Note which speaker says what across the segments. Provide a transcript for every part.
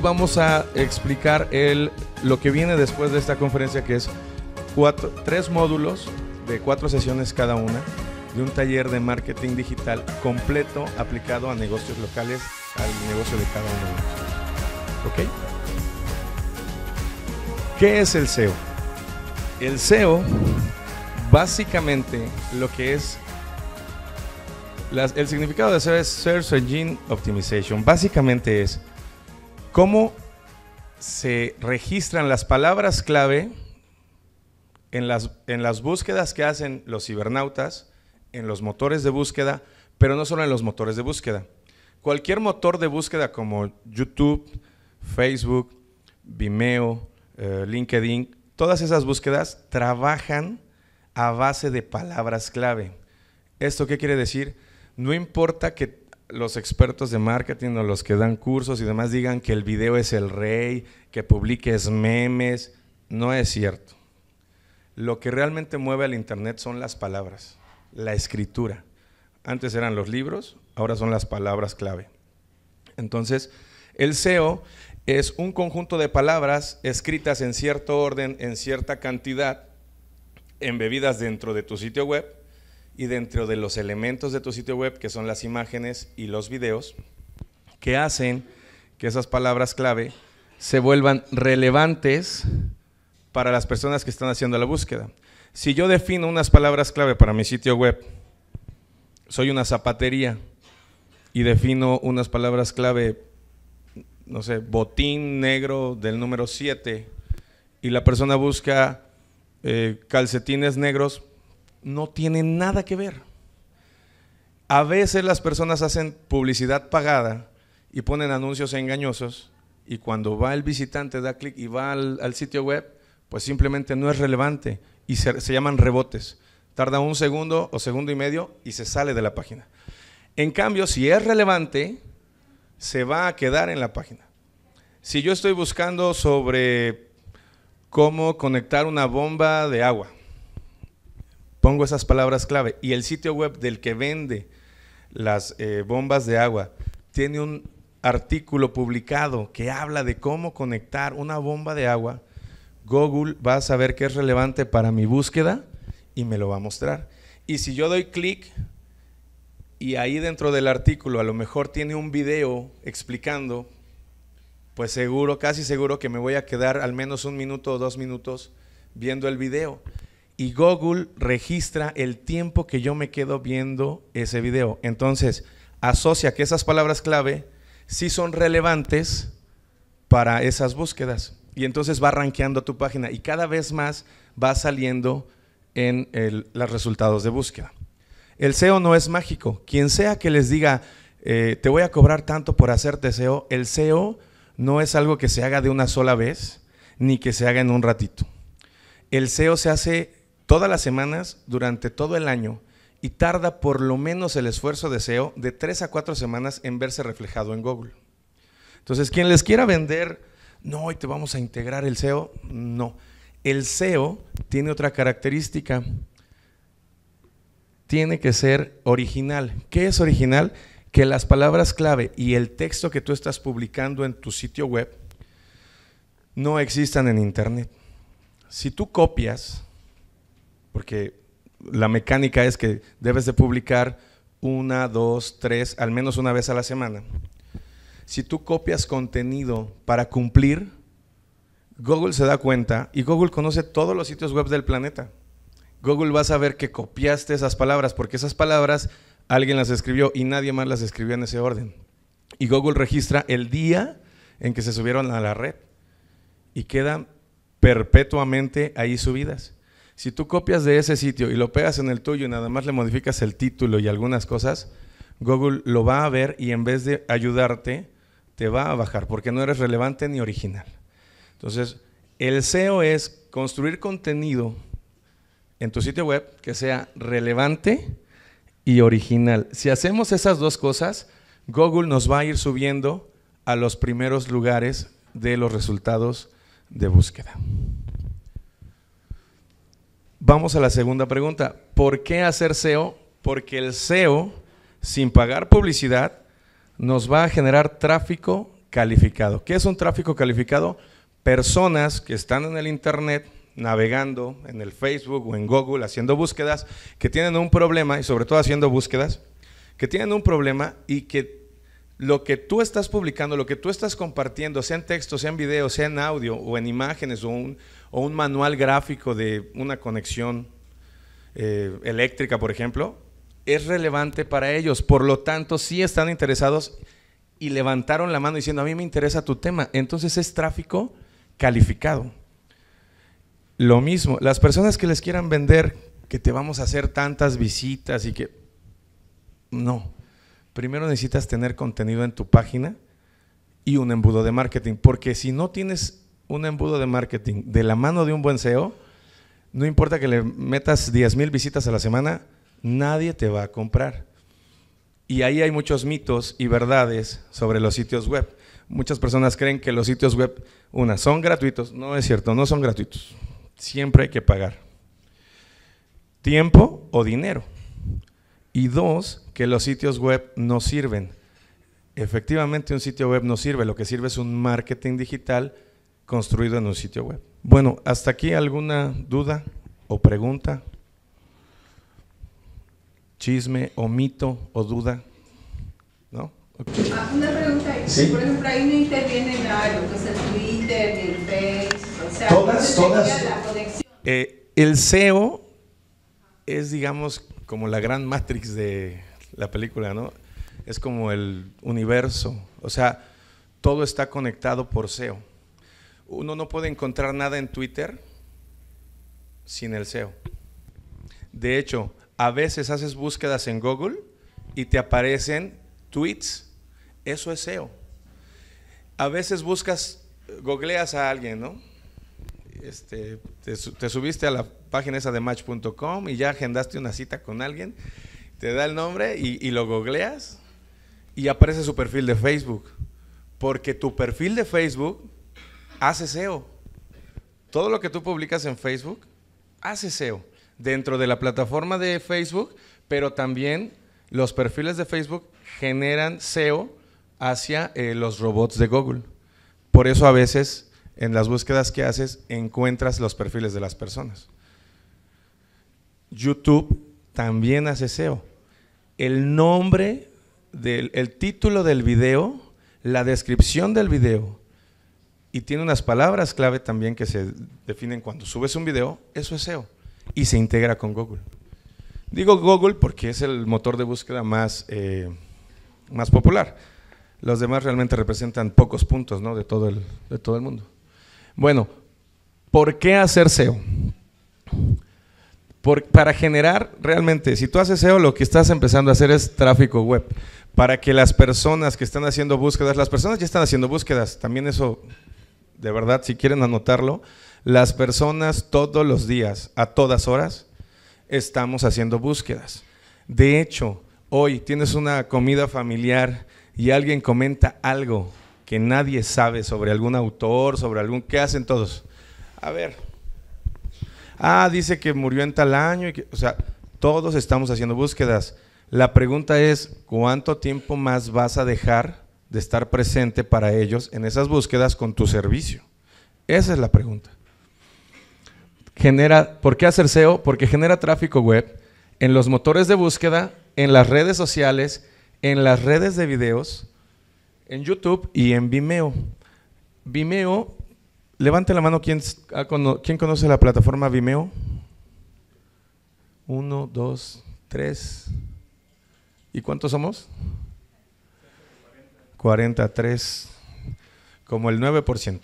Speaker 1: vamos a explicar el, lo que viene después de esta conferencia, que es cuatro, tres módulos de cuatro sesiones cada una de un taller de marketing digital completo aplicado a negocios locales, al negocio de cada uno de nosotros. ¿Ok? ¿Qué es el SEO? El SEO, básicamente, lo que es el significado de SEO es Search Engine Optimization. Básicamente es cómo se registran las palabras clave en las, en las búsquedas que hacen los cibernautas, en los motores de búsqueda, pero no solo en los motores de búsqueda. Cualquier motor de búsqueda como YouTube, Facebook, Vimeo, eh, LinkedIn, todas esas búsquedas trabajan a base de palabras clave. ¿Esto qué quiere decir? No importa que los expertos de marketing o los que dan cursos y demás digan que el video es el rey, que publiques memes. No es cierto. Lo que realmente mueve al Internet son las palabras, la escritura. Antes eran los libros, ahora son las palabras clave. Entonces, el SEO es un conjunto de palabras escritas en cierto orden, en cierta cantidad, embebidas dentro de tu sitio web y dentro de los elementos de tu sitio web, que son las imágenes y los videos, que hacen que esas palabras clave se vuelvan relevantes para las personas que están haciendo la búsqueda. Si yo defino unas palabras clave para mi sitio web, soy una zapatería y defino unas palabras clave, no sé, botín negro del número 7, y la persona busca eh, calcetines negros, no tiene nada que ver. A veces las personas hacen publicidad pagada y ponen anuncios engañosos y cuando va el visitante, da clic y va al, sitio web, pues simplemente no es relevante y se, se llaman rebotes. Tarda un segundo o segundo y medio y se sale de la página. En cambio, si es relevante, se va a quedar en la página. Si yo estoy buscando sobre cómo conectar una bomba de agua, pongo esas palabras clave y el sitio web del que vende las eh, bombas de agua tiene un artículo publicado que habla de cómo conectar una bomba de agua, Google va a saber que es relevante para mi búsqueda y me lo va a mostrar. Y si yo doy clic y ahí dentro del artículo a lo mejor tiene un video explicando, pues seguro, casi seguro que me voy a quedar al menos un minuto o dos minutos viendo el video y Google registra el tiempo que yo me quedo viendo ese video. Entonces, asocia que esas palabras clave sí son relevantes para esas búsquedas. Y entonces va rankeando tu página y cada vez más va saliendo en los resultados de búsqueda. El SEO no es mágico. Quien sea que les diga, eh, te voy a cobrar tanto por hacerte SEO, el SEO no es algo que se haga de una sola vez ni que se haga en un ratito. El SEO se hace todas las semanas durante todo el año y tarda por lo menos el esfuerzo de SEO de tres a cuatro semanas en verse reflejado en Google. Entonces, quien les quiera vender, no, hoy te vamos a integrar el SEO, no. El SEO tiene otra característica. Tiene que ser original. ¿Qué es original? Que las palabras clave y el texto que tú estás publicando en tu sitio web no existan en Internet. Si tú copias porque la mecánica es que debes de publicar una, dos, tres, al menos una vez a la semana. Si tú copias contenido para cumplir, Google se da cuenta y Google conoce todos los sitios web del planeta. Google va a saber que copiaste esas palabras, porque esas palabras alguien las escribió y nadie más las escribió en ese orden. Y Google registra el día en que se subieron a la red y quedan perpetuamente ahí subidas. Si tú copias de ese sitio y lo pegas en el tuyo y nada más le modificas el título y algunas cosas, Google lo va a ver y en vez de ayudarte, te va a bajar porque no eres relevante ni original. Entonces, el SEO es construir contenido en tu sitio web que sea relevante y original. Si hacemos esas dos cosas, Google nos va a ir subiendo a los primeros lugares de los resultados de búsqueda. Vamos a la segunda pregunta. ¿Por qué hacer SEO? Porque el SEO, sin pagar publicidad, nos va a generar tráfico calificado. ¿Qué es un tráfico calificado? Personas que están en el Internet navegando en el Facebook o en Google, haciendo búsquedas, que tienen un problema, y sobre todo haciendo búsquedas, que tienen un problema y que lo que tú estás publicando, lo que tú estás compartiendo, sea en texto, sea en video, sea en audio o en imágenes o un, o un manual gráfico de una conexión eh, eléctrica, por ejemplo, es relevante para ellos. Por lo tanto, sí están interesados y levantaron la mano diciendo, a mí me interesa tu tema. Entonces es tráfico calificado. Lo mismo, las personas que les quieran vender, que te vamos a hacer tantas visitas y que... No, primero necesitas tener contenido en tu página y un embudo de marketing, porque si no tienes un embudo de marketing de la mano de un buen SEO, no importa que le metas 10.000 mil visitas a la semana, nadie te va a comprar. Y ahí hay muchos mitos y verdades sobre los sitios web. Muchas personas creen que los sitios web, una, son gratuitos. No es cierto, no son gratuitos. Siempre hay que pagar. Tiempo o dinero. Y dos, que los sitios web no sirven. Efectivamente, un sitio web no sirve. Lo que sirve es un marketing digital construido en un sitio web. Bueno, hasta aquí alguna duda o pregunta, chisme o mito o duda, ¿no? una pregunta, ¿Sí? por ejemplo, ahí no interviene nada, lo el Twitter, el Facebook, o sea, todas, todas. Eh, el SEO es, digamos, como la gran matrix de la película, ¿no? Es como el universo, o sea, todo está conectado por SEO. Uno no puede encontrar nada en Twitter sin el SEO. De hecho, a veces haces búsquedas en Google y te aparecen tweets. Eso es SEO. A veces buscas, googleas a alguien, ¿no? Este, te, subiste a la página esa de match.com y ya agendaste una cita con alguien, te da el nombre y, y lo googleas y aparece su perfil de Facebook. Porque tu perfil de Facebook hace SEO. Todo lo que tú publicas en Facebook hace SEO dentro de la plataforma de Facebook, pero también los perfiles de Facebook generan SEO hacia eh, los robots de Google. Por eso a veces en las búsquedas que haces encuentras los perfiles de las personas. YouTube también hace SEO. El nombre, del, el título del video, la descripción del video, y tiene unas palabras clave también que se definen cuando subes un video, eso es SEO. Y se integra con Google. Digo Google porque es el motor de búsqueda más, eh, más popular. Los demás realmente representan pocos puntos ¿no? de, todo el, de todo el mundo. Bueno, ¿por qué hacer SEO? para generar realmente, si tú haces SEO, lo que estás empezando a hacer es tráfico web. Para que las personas que están haciendo búsquedas, las personas ya están haciendo búsquedas, también eso de verdad, si quieren anotarlo, las personas todos los días, a todas horas, estamos haciendo búsquedas. De hecho, hoy tienes una comida familiar y alguien comenta algo que nadie sabe sobre algún autor, sobre algún... ¿Qué hacen todos? A ver. Ah, dice que murió en tal año. Y o sea, todos estamos haciendo búsquedas. La pregunta es, ¿cuánto tiempo más vas a dejar de estar presente para ellos en esas búsquedas con tu servicio? Esa es la pregunta. Genera, ¿Por qué hacer SEO? Porque genera tráfico web en los motores de búsqueda, en las redes sociales, en las redes de videos, en YouTube y en Vimeo. Vimeo, levante la mano quien ah, quién conoce la plataforma Vimeo. Uno, dos, tres. ¿Y cuántos somos? 43, como el 9%.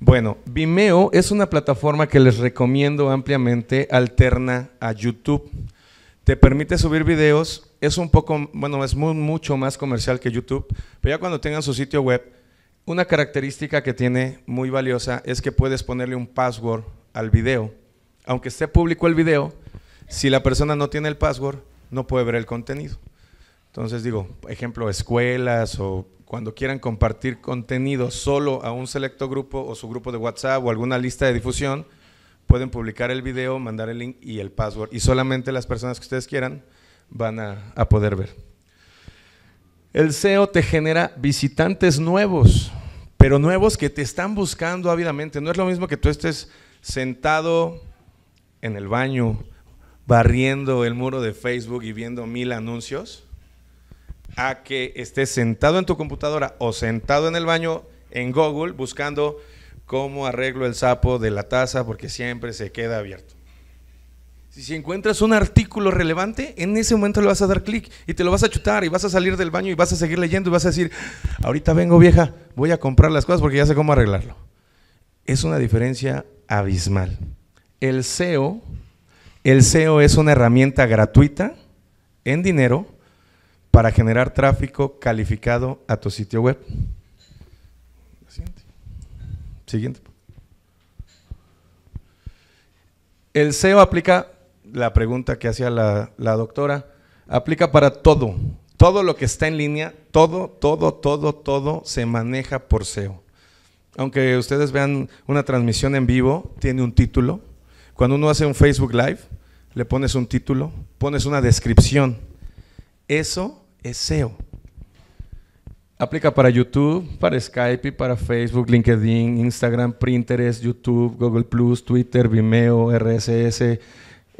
Speaker 1: Bueno, Vimeo es una plataforma que les recomiendo ampliamente, alterna a YouTube. Te permite subir videos, es un poco, bueno, es mucho más comercial que YouTube, pero ya cuando tengan su sitio web, una característica que tiene muy valiosa es que puedes ponerle un password al video. Aunque esté público el video, si la persona no tiene el password, no puede ver el contenido. Entonces digo, ejemplo, escuelas o cuando quieran compartir contenido solo a un selecto grupo o su grupo de WhatsApp o alguna lista de difusión, pueden publicar el video, mandar el link y el password. Y solamente las personas que ustedes quieran van a, a poder ver. El SEO te genera visitantes nuevos, pero nuevos que te están buscando ávidamente. No es lo mismo que tú estés sentado en el baño barriendo el muro de Facebook y viendo mil anuncios a que estés sentado en tu computadora o sentado en el baño en Google buscando cómo arreglo el sapo de la taza porque siempre se queda abierto. Si, encuentras un artículo relevante, en ese momento le vas a dar clic y te lo vas a chutar y vas a salir del baño y vas a seguir leyendo y vas a decir, ahorita vengo vieja, voy a comprar las cosas porque ya sé cómo arreglarlo. Es una diferencia abismal. El SEO, el SEO es una herramienta gratuita en dinero para generar tráfico calificado a tu sitio web. Siguiente. El SEO aplica, la pregunta que hacía la, la, doctora, aplica para todo. Todo lo que está en línea, todo, todo, todo, todo se maneja por SEO. Aunque ustedes vean una transmisión en vivo, tiene un título. Cuando uno hace un Facebook Live, le pones un título, pones una descripción. Eso es SEO. Aplica para YouTube, para Skype, para Facebook, LinkedIn, Instagram, Pinterest, YouTube, Google Plus, Twitter, Vimeo, RSS,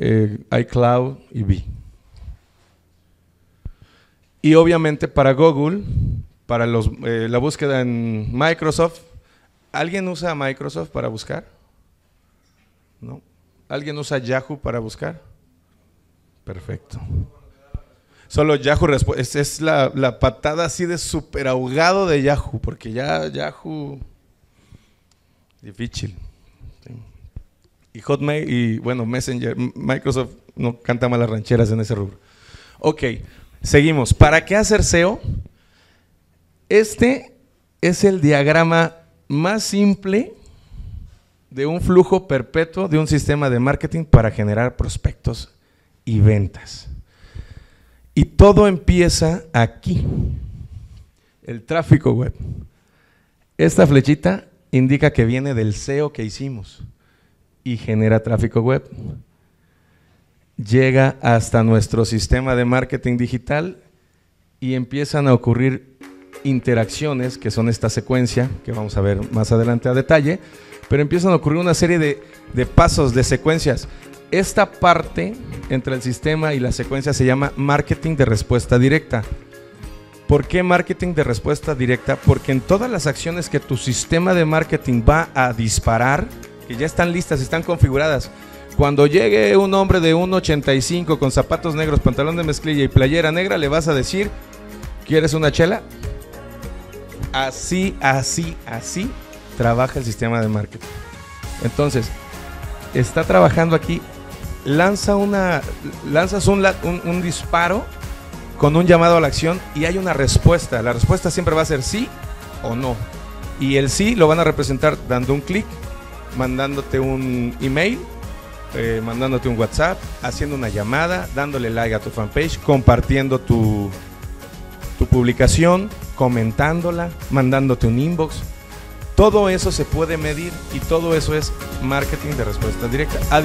Speaker 1: eh, iCloud y B Y obviamente para Google, para eh, la búsqueda en Microsoft. ¿Alguien usa Microsoft para buscar? ¿No? ¿Alguien usa Yahoo para buscar? Perfecto. Solo Yahoo es, es la, patada así de super ahogado de Yahoo, porque ya Yahoo. Difícil. Y Hotmail y, bueno, Messenger. Microsoft no canta malas rancheras en ese rubro. Ok, seguimos. ¿Para qué hacer SEO? Este es el diagrama más simple de un flujo perpetuo de un sistema de marketing para generar prospectos y ventas. Y todo empieza aquí. El tráfico web. Esta flechita indica que viene del SEO que hicimos y genera tráfico web. Llega hasta nuestro sistema de marketing digital y empiezan a ocurrir interacciones, que son esta secuencia, que vamos a ver más adelante a detalle, pero empiezan a ocurrir una serie de, pasos, de secuencias. Esta parte entre el sistema y la secuencia se llama marketing de respuesta directa. ¿Por qué marketing de respuesta directa? Porque en todas las acciones que tu sistema de marketing va a disparar, que ya están listas, están configuradas, cuando llegue un hombre de 1,85 con zapatos negros, pantalón de mezclilla y playera negra, le vas a decir, ¿quieres una chela? Así, así, así trabaja el sistema de marketing. Entonces, está trabajando aquí lanza una, lanzas un, disparo con un llamado a la acción y hay una respuesta. La respuesta siempre va a ser sí o no. Y el sí lo van a representar dando un clic, mandándote un email, eh, mandándote un WhatsApp, haciendo una llamada, dándole like a tu fanpage, compartiendo tu, tu publicación, comentándola, mandándote un inbox. Todo eso se puede medir y todo eso es marketing de respuesta directa. A